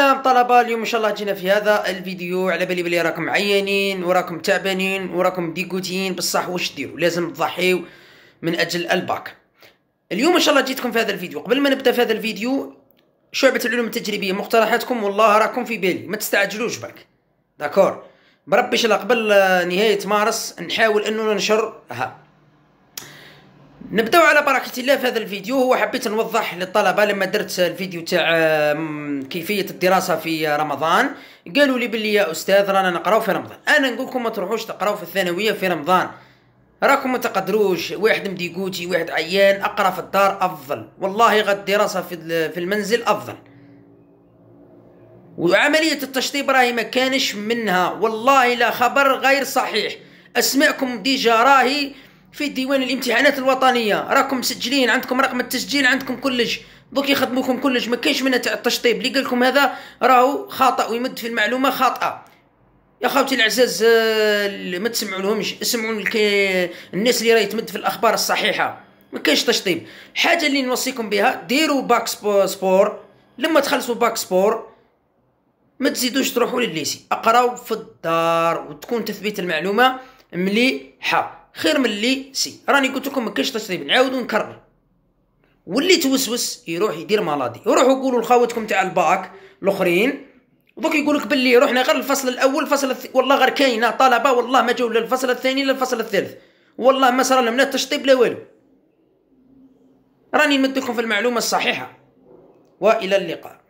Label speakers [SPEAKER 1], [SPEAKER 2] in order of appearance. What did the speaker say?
[SPEAKER 1] سلام نعم، طلبة اليوم ان شاء الله جينا في هذا الفيديو على بالي بلي راكم عيانين وراكم تعبانين وراكم ديكوتين بصح واش ديروا لازم تضحيو من اجل الباك اليوم ان شاء الله جيتكم في هذا الفيديو قبل ما نبدا في هذا الفيديو شعبة العلوم التجريبية مقترحاتكم والله راكم في بالي ما تستعجلوش برك داكور بربي ان شاء الله قبل نهاية مارس نحاول انه ننشرها نبداو على بركه الله في هذا الفيديو هو حبيت نوضح للطلبه لما درت الفيديو تاع كيفيه الدراسه في رمضان قالوا لي بلي يا استاذ رانا نقراو في رمضان انا نقول لكم ما تروحوش تقراو في الثانويه في رمضان راكم ما تقدروش واحد مديقوتي واحد عيان اقرا في الدار افضل والله غد الدراسه في في المنزل افضل وعمليه التشطيب راهي ما كانش منها والله لا خبر غير صحيح اسمعكم ديجا راهي في ديوان الامتحانات الوطنيه راكم مسجلين عندكم رقم التسجيل عندكم كلش دوك يخدموكم كلش ما كاينش منها تاع التشطيب اللي قالكم هذا راهو خاطئ ويمد في المعلومه خاطئه يا خوتي العزاز آه، ما تسمعوا لهمش اسمعوا الناس اللي راهي تمد في الاخبار الصحيحه ما كاينش تشطيب حاجه اللي نوصيكم بها ديروا باك سبور لما تخلصوا باك سبور ما تزيدوش تروحوا للليسي اقراو في الدار وتكون تثبيت المعلومه مليحه خير من اللي سي راني قلت لكم ما كاينش تشطيب نعاود ونكرر واللي توسوس يروح يدير مالادي روحوا يقولوا لخواتكم تاع الباك الاخرين دوك يقول لك باللي رحنا غير الفصل الاول الفصل الث... والله غير كاينه طلبه والله ما جاو لا الفصل الثاني لا الفصل الثالث والله ما صرا لهم لا تشطيب لا والو راني نمد لكم في المعلومه الصحيحه والى اللقاء